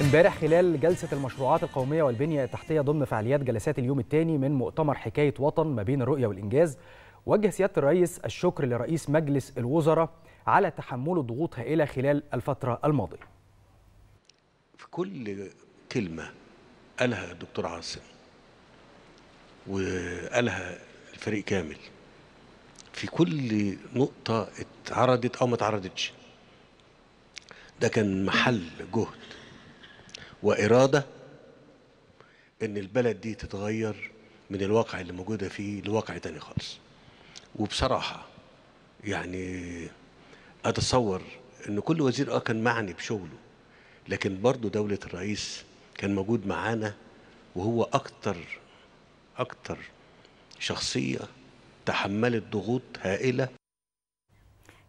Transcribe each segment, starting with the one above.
امبارح خلال جلسة المشروعات القومية والبنية التحتية ضمن فعاليات جلسات اليوم الثاني من مؤتمر حكاية وطن ما بين الرؤية والإنجاز وجه سيادة الرئيس الشكر لرئيس مجلس الوزراء على تحمله ضغوط هائلة خلال الفترة الماضية في كل كلمة قالها الدكتور عاصم وقالها الفريق كامل في كل نقطة اتعرضت أو ما اتعرضتش ده كان محل جهد واراده ان البلد دي تتغير من الواقع اللي موجوده فيه لواقع تاني خالص وبصراحه يعني اتصور ان كل وزير اه كان معني بشغله لكن برضه دوله الرئيس كان موجود معانا وهو اكتر اكتر شخصيه تحملت ضغوط هائله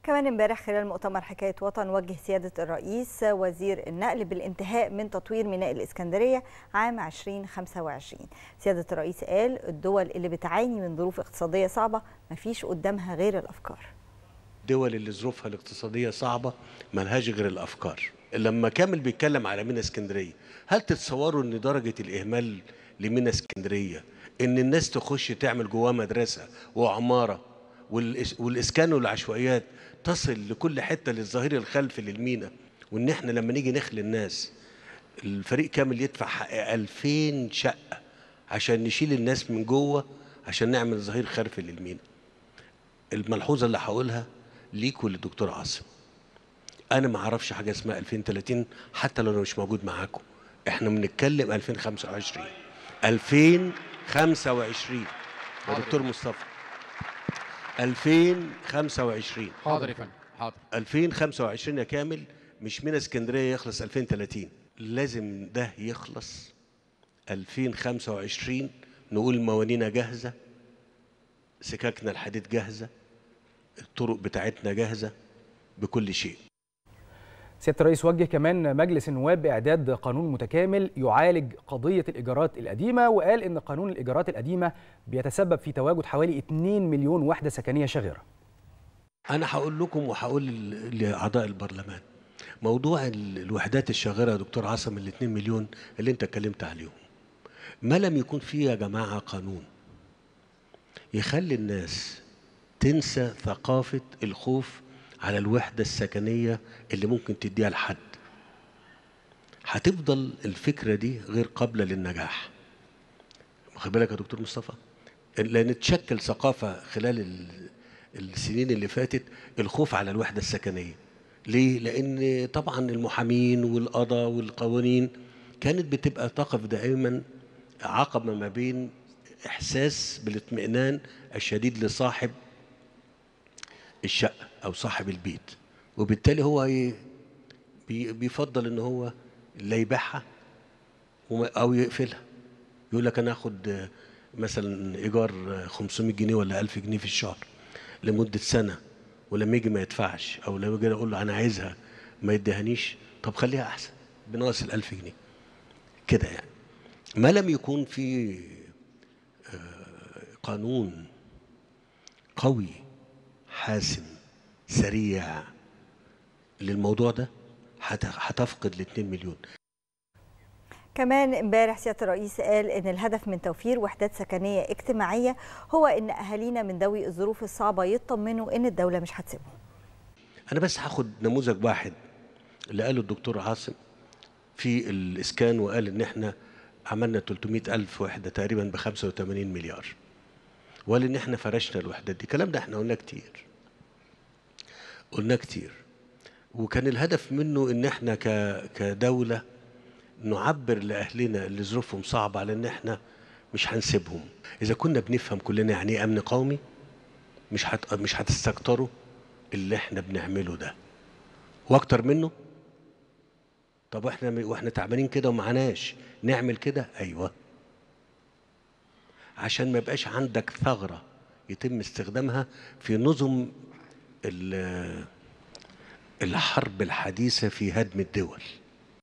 كمان امبارح خلال مؤتمر حكاية وطن وجه سيادة الرئيس وزير النقل بالانتهاء من تطوير ميناء الإسكندرية عام 2025 سيادة الرئيس قال الدول اللي بتعاني من ظروف اقتصادية صعبة مفيش قدامها غير الأفكار الدول اللي ظروفها الاقتصادية صعبة ملهاش غير الأفكار لما كامل بيتكلم على ميناء اسكندرية هل تتصوروا أن درجة الإهمال لميناء اسكندرية أن الناس تخش تعمل جواها مدرسة وعمارة والإسكان والعشوائيات تصل لكل حته للظهير الخلفي للمينا وان احنا لما نيجي نخلي الناس الفريق كامل يدفع حق 2000 شقه عشان نشيل الناس من جوه عشان نعمل ظهير خلفي للمينا الملحوظه اللي هقولها ليك وللدكتور عاصم انا ما اعرفش حاجه اسمها 2030 حتى لو انا مش موجود معاكم احنا بنتكلم 2025 2025 يا دكتور مصطفى 2025 حاضر يا فندم حاضر 2025 يا كامل مش من اسكندريه يخلص 2030 لازم ده يخلص 2025 نقول موانينا جاهزه سككنا الحديد جاهزه الطرق بتاعتنا جاهزه بكل شيء سياده الرئيس وجه كمان مجلس النواب باعداد قانون متكامل يعالج قضيه الايجارات القديمه وقال ان قانون الايجارات القديمه بيتسبب في تواجد حوالي 2 مليون وحده سكنيه شاغره. انا هقول لكم وهقول لاعضاء البرلمان موضوع الوحدات الشاغره يا دكتور عاصم ال 2 مليون اللي انت اتكلمت عليهم ما لم يكون فيه يا جماعه قانون يخلي الناس تنسى ثقافه الخوف على الوحدة السكنية اللي ممكن تديها لحد هتفضل الفكرة دي غير قابلة للنجاح واخد بالك يا دكتور مصطفى لأن تشكل ثقافة خلال السنين اللي فاتت الخوف على الوحدة السكنية ليه؟ لأن طبعا المحامين والقضاء والقوانين كانت بتبقى تقف دائما عقبة ما بين إحساس بالاطمئنان الشديد لصاحب الشقة أو صاحب البيت وبالتالي هو بيفضل إن هو لا يبيعها أو يقفلها يقول لك أنا هاخد مثلا إيجار 500 جنيه ولا 1000 جنيه في الشهر لمدة سنة ولما يجي ما يدفعش أو لما يجي أقول له أنا عايزها ما يديهانيش طب خليها أحسن بناقص ال 1000 جنيه كده يعني ما لم يكون في آه، قانون قوي حاسم سريع للموضوع ده هتفقد ال 2 مليون كمان امبارح سياده الرئيس قال ان الهدف من توفير وحدات سكنيه اجتماعيه هو ان اهالينا من ذوي الظروف الصعبه يطمنوا ان الدوله مش هتسيبهم. انا بس هاخد نموذج واحد اللي قاله الدكتور عاصم في الاسكان وقال ان احنا عملنا 300 ألف وحدة تقريبا ب 85 مليار وقال إن إحنا فرشنا الوحدات دي الكلام ده إحنا قلنا كتير قلناه كتير وكان الهدف منه ان احنا كدوله نعبر لاهلنا اللي ظروفهم صعبه على ان احنا مش هنسيبهم اذا كنا بنفهم كلنا يعني ايه امن قومي مش حت... مش هتستكتروا اللي احنا بنعمله ده واكتر منه طب واحنا واحنا تعبانين كده ومعناش نعمل كده ايوه عشان ما يبقاش عندك ثغره يتم استخدامها في نظم الحرب الحديثة في هدم الدول